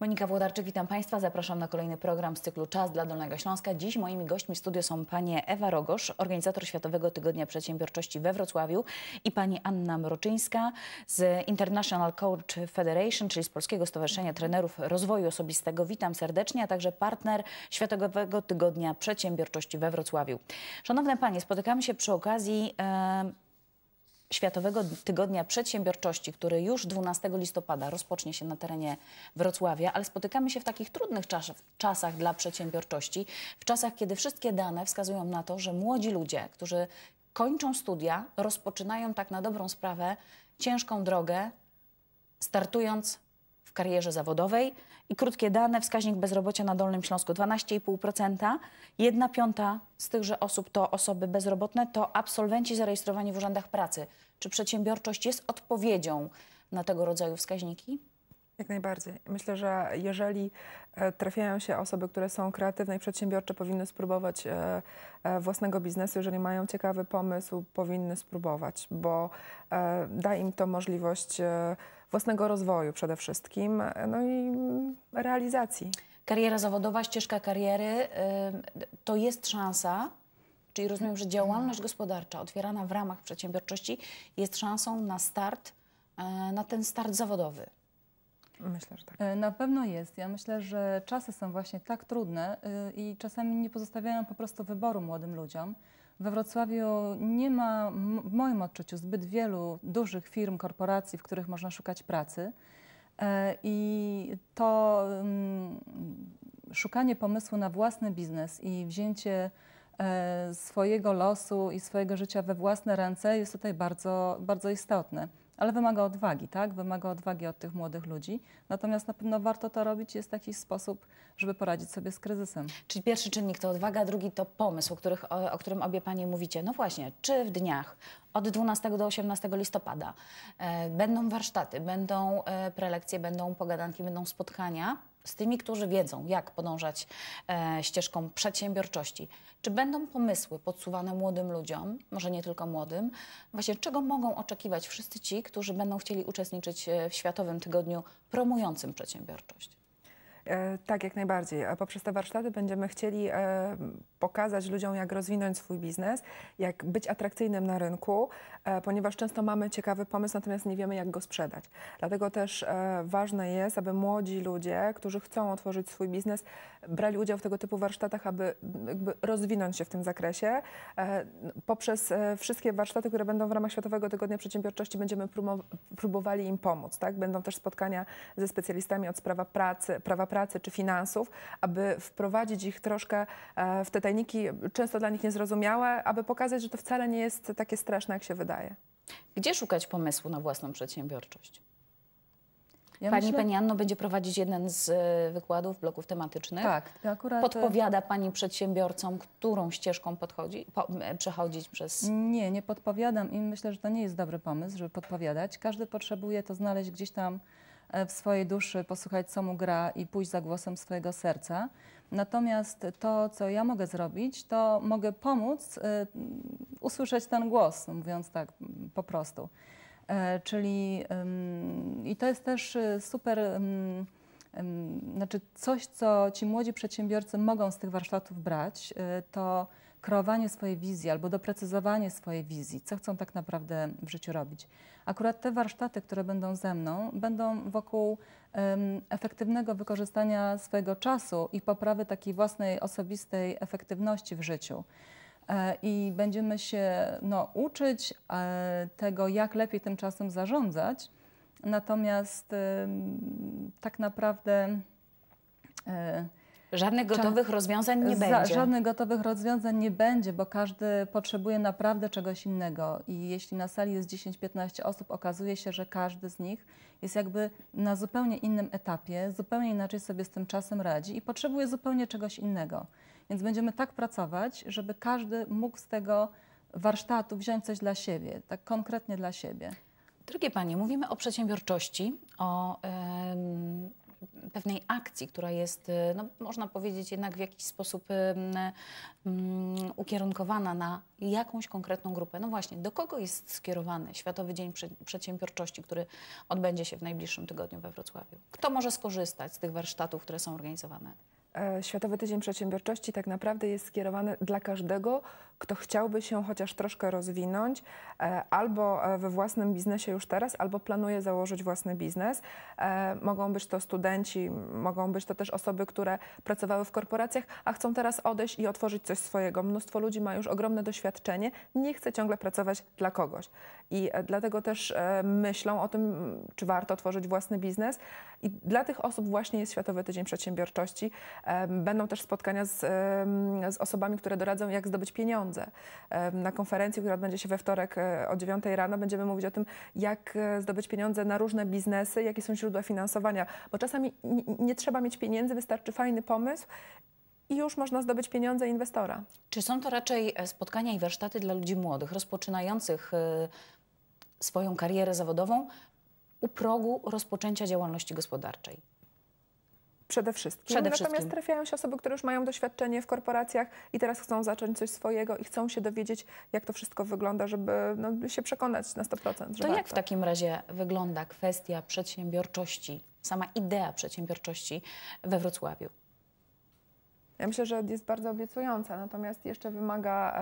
Monika Włodarczyk, witam Państwa. Zapraszam na kolejny program z cyklu Czas dla Dolnego Śląska. Dziś moimi gośćmi w studio są panie Ewa Rogosz, organizator Światowego Tygodnia Przedsiębiorczości we Wrocławiu i pani Anna Mroczyńska z International Coach Federation, czyli z Polskiego Stowarzyszenia Trenerów Rozwoju Osobistego. Witam serdecznie, a także partner Światowego Tygodnia Przedsiębiorczości we Wrocławiu. Szanowne panie, spotykamy się przy okazji... E, Światowego Tygodnia Przedsiębiorczości, który już 12 listopada rozpocznie się na terenie Wrocławia, ale spotykamy się w takich trudnych czas, czasach dla przedsiębiorczości, w czasach, kiedy wszystkie dane wskazują na to, że młodzi ludzie, którzy kończą studia, rozpoczynają tak na dobrą sprawę ciężką drogę, startując w karierze zawodowej. I krótkie dane, wskaźnik bezrobocia na Dolnym Śląsku 12,5%. Jedna piąta z tychże osób to osoby bezrobotne, to absolwenci zarejestrowani w urzędach pracy. Czy przedsiębiorczość jest odpowiedzią na tego rodzaju wskaźniki? Jak najbardziej. Myślę, że jeżeli e, trafiają się osoby, które są kreatywne i przedsiębiorcze, powinny spróbować e, e, własnego biznesu. Jeżeli mają ciekawy pomysł, powinny spróbować, bo da im to możliwość własnego rozwoju przede wszystkim, e, no i realizacji. Kariera zawodowa, ścieżka kariery y, to jest szansa, czyli rozumiem, że działalność gospodarcza otwierana w ramach przedsiębiorczości jest szansą na start, e, na ten start zawodowy. Myślę, że tak. E, na pewno jest. Ja myślę, że czasy są właśnie tak trudne y, i czasami nie pozostawiają po prostu wyboru młodym ludziom. We Wrocławiu nie ma, w moim odczuciu, zbyt wielu dużych firm, korporacji, w których można szukać pracy. E, I to mm, szukanie pomysłu na własny biznes i wzięcie e, swojego losu i swojego życia we własne ręce jest tutaj bardzo, bardzo istotne ale wymaga odwagi, tak? Wymaga odwagi od tych młodych ludzi. Natomiast na pewno warto to robić, jest jakiś sposób, żeby poradzić sobie z kryzysem. Czyli pierwszy czynnik to odwaga, drugi to pomysł, o, których, o, o którym obie Panie mówicie. No właśnie, czy w dniach od 12 do 18 listopada. E, będą warsztaty, będą e, prelekcje, będą pogadanki, będą spotkania z tymi, którzy wiedzą, jak podążać e, ścieżką przedsiębiorczości. Czy będą pomysły podsuwane młodym ludziom, może nie tylko młodym, właśnie czego mogą oczekiwać wszyscy ci, którzy będą chcieli uczestniczyć w Światowym Tygodniu promującym przedsiębiorczość? E, tak, jak najbardziej. Poprzez te warsztaty będziemy chcieli e, pokazać ludziom, jak rozwinąć swój biznes, jak być atrakcyjnym na rynku, e, ponieważ często mamy ciekawy pomysł, natomiast nie wiemy, jak go sprzedać. Dlatego też ważne jest, aby młodzi ludzie, którzy chcą otworzyć swój biznes, brali udział w tego typu warsztatach, aby rozwinąć się w tym zakresie. Poprzez wszystkie warsztaty, które będą w ramach Światowego Tygodnia Przedsiębiorczości, będziemy próbowali im pomóc. Tak? Będą też spotkania ze specjalistami od sprawa pracy, prawa pracy czy finansów, aby wprowadzić ich troszkę e, w te tajniki, często dla nich niezrozumiałe, aby pokazać, że to wcale nie jest takie straszne, jak się wydaje. Gdzie szukać pomysłu na własną przedsiębiorczość? Ja pani myślę... Pani Anno będzie prowadzić jeden z e, wykładów, bloków tematycznych. Tak, akurat... E, Podpowiada Pani przedsiębiorcom, którą ścieżką podchodzi, po, przechodzić przez... Nie, nie podpowiadam I Myślę, że to nie jest dobry pomysł, żeby podpowiadać. Każdy potrzebuje to znaleźć gdzieś tam w swojej duszy, posłuchać, co mu gra i pójść za głosem swojego serca. Natomiast to, co ja mogę zrobić, to mogę pomóc y, usłyszeć ten głos, mówiąc tak po prostu. E, czyli i to jest też y, super znaczy coś, co ci młodzi przedsiębiorcy mogą z tych warsztatów brać, y, to kreowanie swojej wizji albo doprecyzowanie swojej wizji, co chcą tak naprawdę w życiu robić. Akurat te warsztaty, które będą ze mną, będą wokół um, efektywnego wykorzystania swojego czasu i poprawy takiej własnej osobistej efektywności w życiu e, i będziemy się no, uczyć e, tego, jak lepiej tym czasem zarządzać. Natomiast tak naprawdę e, Żadnych gotowych rozwiązań nie będzie. Żadnych gotowych rozwiązań nie będzie, bo każdy potrzebuje naprawdę czegoś innego. I jeśli na sali jest 10-15 osób, okazuje się, że każdy z nich jest jakby na zupełnie innym etapie, zupełnie inaczej sobie z tym czasem radzi i potrzebuje zupełnie czegoś innego. Więc będziemy tak pracować, żeby każdy mógł z tego warsztatu wziąć coś dla siebie, tak konkretnie dla siebie. Drogie Panie, mówimy o przedsiębiorczości, o pewnej akcji, która jest, y, no, można powiedzieć, jednak w jakiś sposób um, ukierunkowana na jakąś konkretną grupę. No właśnie, do kogo jest skierowany Światowy Dzień Przedsiębiorczości, który odbędzie się w najbliższym tygodniu we Wrocławiu? Kto może skorzystać z tych warsztatów, które są organizowane? E, Światowy Tydzień Przedsiębiorczości tak naprawdę jest skierowany dla każdego, kto chciałby się chociaż troszkę rozwinąć e, albo e, we własnym biznesie już teraz, albo planuje założyć własny biznes. Mogą być to studenci, mogą być to też osoby, które pracowały w korporacjach, a chcą teraz odejść i otworzyć coś swojego. Mnóstwo ludzi ma już ogromne doświadczenie, nie chce ciągle pracować dla kogoś. I dlatego też myślą o tym, czy warto tworzyć własny biznes. I dla tych osób właśnie jest Światowy Tydzień Przedsiębiorczości. Będą też spotkania z, z osobami, które doradzą, jak zdobyć pieniądze. Na konferencji, która odbędzie się we wtorek e, o 9 rano, będziemy mówić o tym, jak e, zdobyć pieniądze na różne biznesy, jakie są źródła finansowania. Bo czasami nie trzeba mieć pieniędzy, wystarczy fajny pomysł i już można zdobyć pieniądze inwestora. Czy są to raczej e, spotkania i warsztaty dla ludzi młodych, rozpoczynających swoją karierę zawodową u progu rozpoczęcia działalności gospodarczej? Przede wszystkim. Przede Natomiast wszystkim. trafiają się osoby, które już mają doświadczenie w korporacjach i teraz chcą zacząć coś swojego i chcą się dowiedzieć, jak to wszystko wygląda, żeby no, się przekonać na 100%. Że to warto. jak w takim razie wygląda kwestia przedsiębiorczości, sama idea przedsiębiorczości we Wrocławiu? ja myślę, że jest bardzo obiecująca, natomiast jeszcze wymaga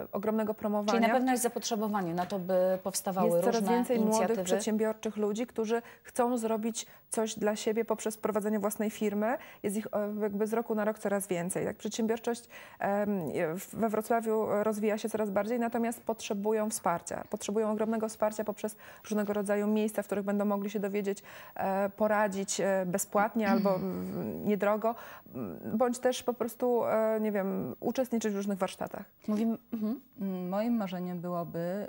e, ogromnego promowania. Czyli na pewno jest zapotrzebowanie na to, by powstawały jest różne inicjatywy. coraz więcej młodych, przedsiębiorczych ludzi, którzy chcą zrobić coś dla siebie poprzez prowadzenie własnej firmy. Jest ich e, jakby z roku na rok coraz więcej. Tak, przedsiębiorczość e, we Wrocławiu rozwija się coraz bardziej, natomiast potrzebują wsparcia. Potrzebują ogromnego wsparcia poprzez różnego rodzaju miejsca, w których będą mogli się dowiedzieć, e, poradzić e, bezpłatnie albo mm, niedrogo, bądź też po prostu, e, nie wiem, uczestniczyć w różnych warsztatach? Mówimy, mhm. Mm, moim marzeniem byłoby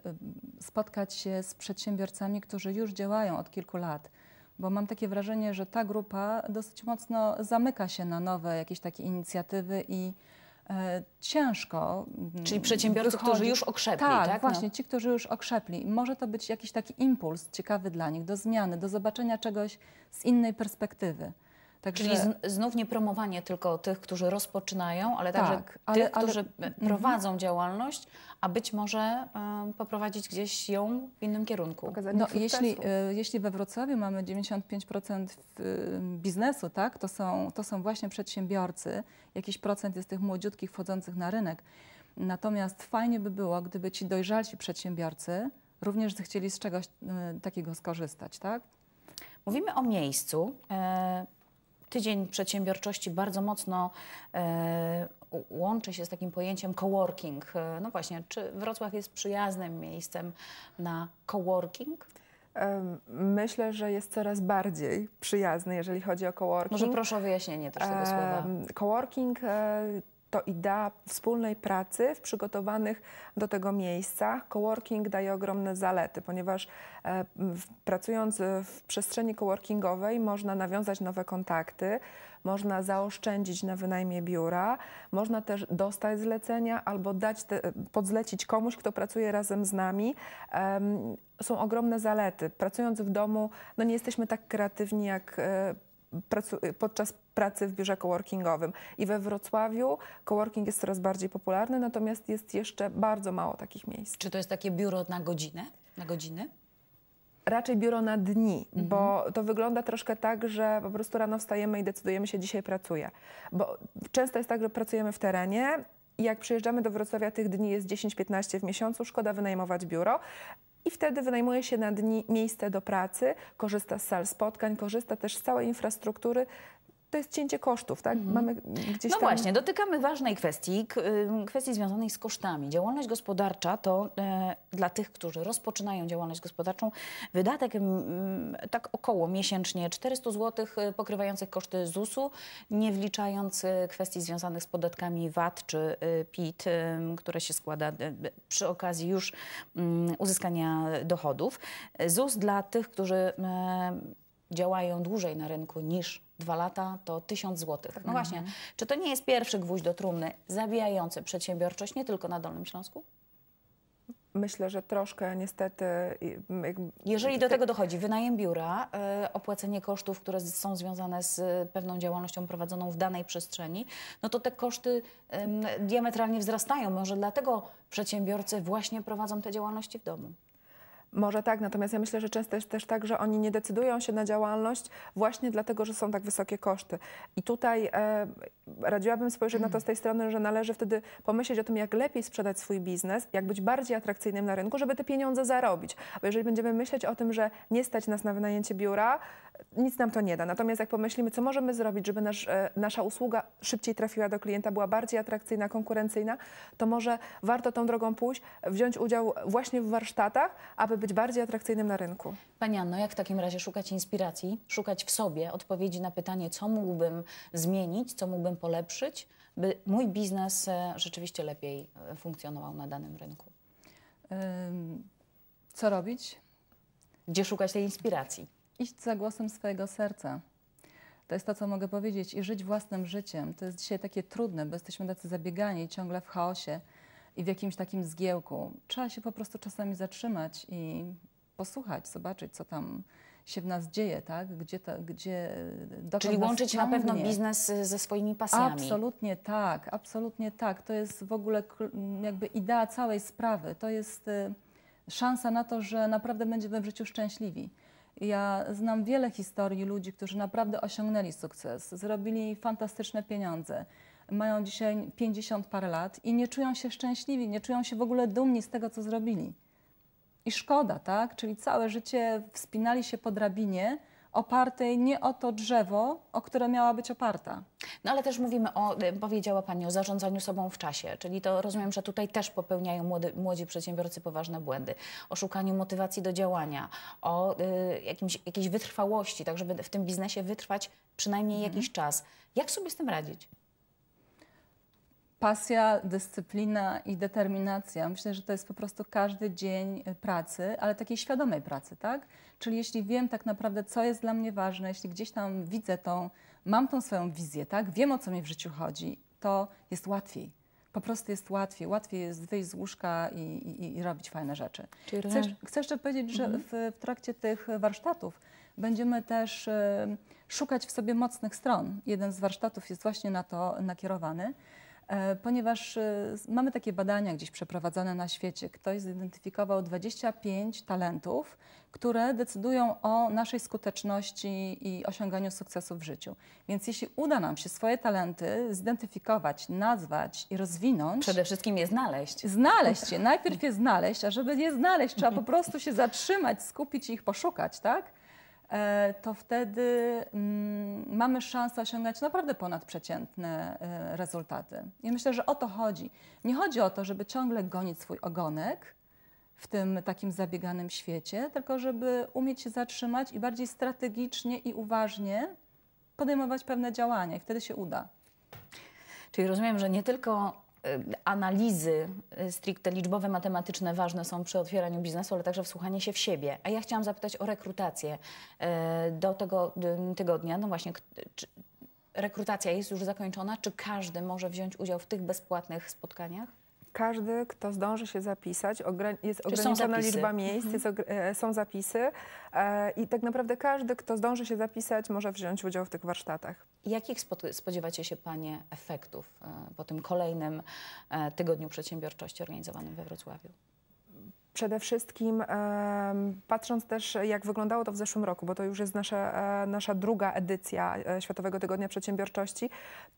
y, spotkać się z przedsiębiorcami, którzy już działają od kilku lat bo mam takie wrażenie, że ta grupa dosyć mocno zamyka się na nowe jakieś takie inicjatywy i e, ciężko. Mm, Czyli przedsiębiorcy, wychodzi. którzy już okrzepli, tak? tak? No. właśnie, no. ci, którzy już okrzepli. Może to być jakiś taki impuls ciekawy dla nich do zmiany, do zobaczenia czegoś z innej perspektywy. Także... Czyli znów nie promowanie tylko tych, którzy rozpoczynają, ale także tak, ale, tych, ale, którzy mhm. prowadzą mhm. działalność, a być może y, poprowadzić gdzieś ją w innym kierunku. no, jeśli, y, jeśli we Wrocławiu mamy 95% w, y, biznesu, tak, to, są, to są właśnie przedsiębiorcy, jakiś procent jest tych młodziutkich wchodzących na rynek. Natomiast fajnie by było, gdyby ci dojrzalsi przedsiębiorcy również chcieli z czegoś e, takiego skorzystać, tak? Mówimy o miejscu. Tydzień Przedsiębiorczości bardzo mocno e, łączy się z takim pojęciem coworking. E, no właśnie, czy Wrocław jest przyjaznym miejscem na coworking? Myślę, że jest coraz bardziej przyjazny, jeżeli chodzi o coworking. Może proszę o wyjaśnienie też tego słowa. Coworking e, to idea wspólnej pracy w przygotowanych do tego miejscach. Coworking daje ogromne zalety, ponieważ e, pracując w przestrzeni coworkingowej można nawiązać nowe kontakty, można zaoszczędzić na wynajmie biura, można też dostać zlecenia albo dać te, podzlecić komuś, kto pracuje razem z nami. E, są ogromne zalety. Pracując w domu, no nie jesteśmy tak kreatywni jak e, podczas pracy w biurze coworkingowym. I we Wrocławiu coworking jest coraz bardziej popularny, natomiast jest jeszcze bardzo mało takich miejsc. Czy to jest takie biuro na godzinę? Na godziny? raczej biuro na dni, mhm. bo to wygląda troszkę tak, że po prostu rano wstajemy i decydujemy się, dzisiaj pracuję. Bo często jest tak, że pracujemy w terenie. I jak przyjeżdżamy do Wrocławia, tych dni jest 10-15 w miesiącu, szkoda wynajmować biuro i wtedy wynajmuje się na dni miejsce do pracy, korzysta z sal spotkań, korzysta też z całej infrastruktury to jest cięcie kosztów, tak? Mhm. Mamy gdzieś No właśnie, dotykamy ważnej kwestii, y, kwestii związanej z kosztami. Działalność gospodarcza to e, dla tych, którzy rozpoczynają działalność gospodarczą, wydatek m, tak około miesięcznie 400 zł y, pokrywających koszty ZUS-u, nie wliczając y, kwestii związanych z podatkami VAT czy PIT, które się składa przy okazji już mm, uzyskania dochodów. E, ZUS dla tych, którzy e, działają dłużej na rynku niż dwa lata, to 1000 zł. No mhm. właśnie, czy to nie jest pierwszy gwóźdź do trumny zabijający przedsiębiorczość nie tylko na Dolnym Śląsku? Myślę, że troszkę niestety. Jeżeli do tego dochodzi wynajem biura, y, opłacenie kosztów, które są związane z y, pewną działalnością prowadzoną w danej przestrzeni, no to te koszty diametralnie wzrastają. Może dlatego przedsiębiorcy właśnie prowadzą te działalności w domu. Może tak, natomiast ja myślę, że często jest też tak, że oni nie decydują się na działalność właśnie dlatego, że są tak wysokie koszty. I tutaj e, radziłabym spojrzeć na to z tej strony, że należy wtedy pomyśleć o tym, jak lepiej sprzedać swój biznes, jak być bardziej atrakcyjnym na rynku, żeby te pieniądze zarobić. Bo jeżeli będziemy myśleć o tym, że nie stać nas na wynajęcie biura, nic nam to nie da. Natomiast jak pomyślimy, co możemy zrobić, żeby nasz, e, nasza usługa szybciej trafiła do klienta, była bardziej atrakcyjna, konkurencyjna, to może warto tą drogą pójść, wziąć udział właśnie w warsztatach, aby być bardziej atrakcyjnym na rynku. Pani Anno, jak w takim razie szukać inspiracji, szukać w sobie odpowiedzi na pytanie, co mógłbym zmienić, co mógłbym polepszyć, by mój biznes e, rzeczywiście lepiej e, funkcjonował na danym rynku? Co robić? Gdzie szukać tej inspiracji? iść za głosem swojego serca. To jest to, co mogę powiedzieć i żyć własnym życiem. To jest dzisiaj takie trudne, bo jesteśmy tacy zabiegani ciągle w chaosie i w jakimś takim zgiełku. Trzeba się po prostu czasami zatrzymać i posłuchać, zobaczyć, co tam się w nas dzieje, tak? Gdzie to, gdzie, Czyli łączyć na pewno biznes e, ze swoimi pasjami. Absolutnie tak, absolutnie tak. To jest w ogóle jakby idea całej sprawy. To jest y, szansa na to, że naprawdę będziemy w życiu szczęśliwi. Ja znam wiele historii ludzi, którzy naprawdę osiągnęli sukces, zrobili fantastyczne pieniądze, mają dzisiaj 50 parę lat i nie czują się szczęśliwi, nie czują się w ogóle dumni z tego, co zrobili. I szkoda, tak? Czyli całe życie wspinali się po drabinie, opartej nie o to drzewo, o które miała być oparta. No ale też mówimy o, y, powiedziała Pani o zarządzaniu sobą w czasie, czyli to rozumiem, że tutaj też popełniają młody, młodzi przedsiębiorcy poważne błędy. O szukaniu motywacji do działania, o y, jakimś, jakiejś wytrwałości, tak żeby w tym biznesie wytrwać przynajmniej mhm. jakiś czas. Jak sobie z tym radzić? pasja, dyscyplina i determinacja. Myślę, że to jest po prostu każdy dzień y, pracy, ale takiej świadomej pracy, tak? Czyli jeśli wiem tak naprawdę, co jest dla mnie ważne, jeśli gdzieś tam widzę tą, mam tą swoją wizję, tak? Wiem, o co mi w życiu chodzi, to jest łatwiej. Po prostu jest łatwiej. Łatwiej jest wyjść z łóżka i, i, i robić fajne rzeczy. Czyli chcę, chcę jeszcze powiedzieć, że mhm. w, w, trakcie tych warsztatów będziemy też y, szukać w sobie mocnych stron. Jeden z warsztatów jest właśnie na to nakierowany. E, ponieważ e, mamy takie badania gdzieś przeprowadzone na świecie. Ktoś zidentyfikował 25 talentów, które decydują o naszej skuteczności i osiąganiu sukcesu w życiu. Więc jeśli uda nam się swoje talenty zidentyfikować, nazwać i rozwinąć. Przede wszystkim je znaleźć. Znaleźć je. Najpierw je znaleźć, a żeby je znaleźć, trzeba po prostu się zatrzymać, skupić i ich poszukać, tak? E, to wtedy mm, mamy szansę osiągać naprawdę ponadprzeciętne e, rezultaty. I myślę, że o to chodzi. Nie chodzi o to, żeby ciągle gonić swój ogonek w tym takim zabieganym świecie, tylko żeby umieć się zatrzymać i bardziej strategicznie i uważnie podejmować pewne działania i wtedy się uda. Czyli rozumiem, że nie tylko Y, analizy y, stricte liczbowe, matematyczne ważne są przy otwieraniu biznesu, ale także wsłuchanie się w siebie. A ja chciałam zapytać o rekrutację y, do tego tygodnia. No właśnie, czy rekrutacja jest już zakończona? Czy każdy może wziąć udział w tych bezpłatnych spotkaniach? każdy, kto zdąży się zapisać, jest Czy ograniczona liczba miejsc, mhm. jest, e, są zapisy e, i tak naprawdę każdy, kto zdąży się zapisać, może wziąć udział w tych warsztatach. Jakich spodziewacie się Panie efektów e, po tym kolejnym tygodniu przedsiębiorczości organizowanym we Wrocławiu? Przede wszystkim patrząc też, jak wyglądało to w zeszłym roku, bo to już jest nasza, e, nasza druga edycja e, Światowego Tygodnia Przedsiębiorczości,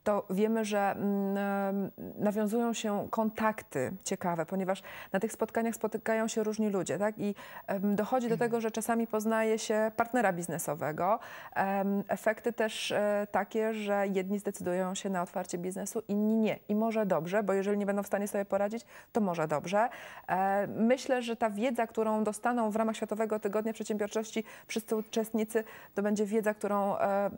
to wiemy, że mm, nawiązują się kontakty ciekawe, ponieważ na tych spotkaniach spotykają się różni ludzie, tak? I dochodzi do mhm. tego, że czasami poznaje się partnera biznesowego. Efekty też e, takie, że jedni zdecydują się na otwarcie biznesu, inni nie. I może dobrze, bo jeżeli nie będą w stanie sobie poradzić, to może dobrze. Myślę, że że ta wiedza, którą dostaną w ramach Światowego Tygodnia Przedsiębiorczości wszyscy uczestnicy, to będzie wiedza, którą e,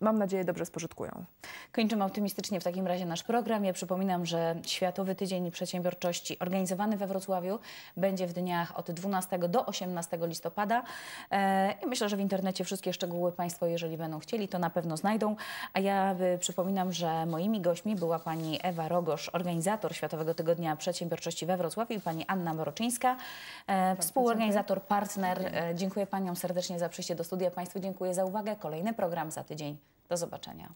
mam nadzieję, dobrze spożytkują. Kończymy optymistycznie w takim razie nasz program. Ja przypominam, że Światowy Tydzień Przedsiębiorczości organizowany we Wrocławiu będzie w dniach od 12 do 18 listopada. E, I myślę, że w internecie wszystkie szczegóły Państwo, jeżeli będą chcieli, to na pewno znajdą. A ja y, przypominam, że moimi gośćmi była pani Ewa Rogosz, organizator Światowego Tygodnia Przedsiębiorczości we Wrocławiu i pani Anna Moroczyńska, e, współorganizator, partner. E, dziękuję paniom serdecznie za przyjście do studia. Państwu dziękuję za uwagę. Kolejny program za tydzień. Do zobaczenia.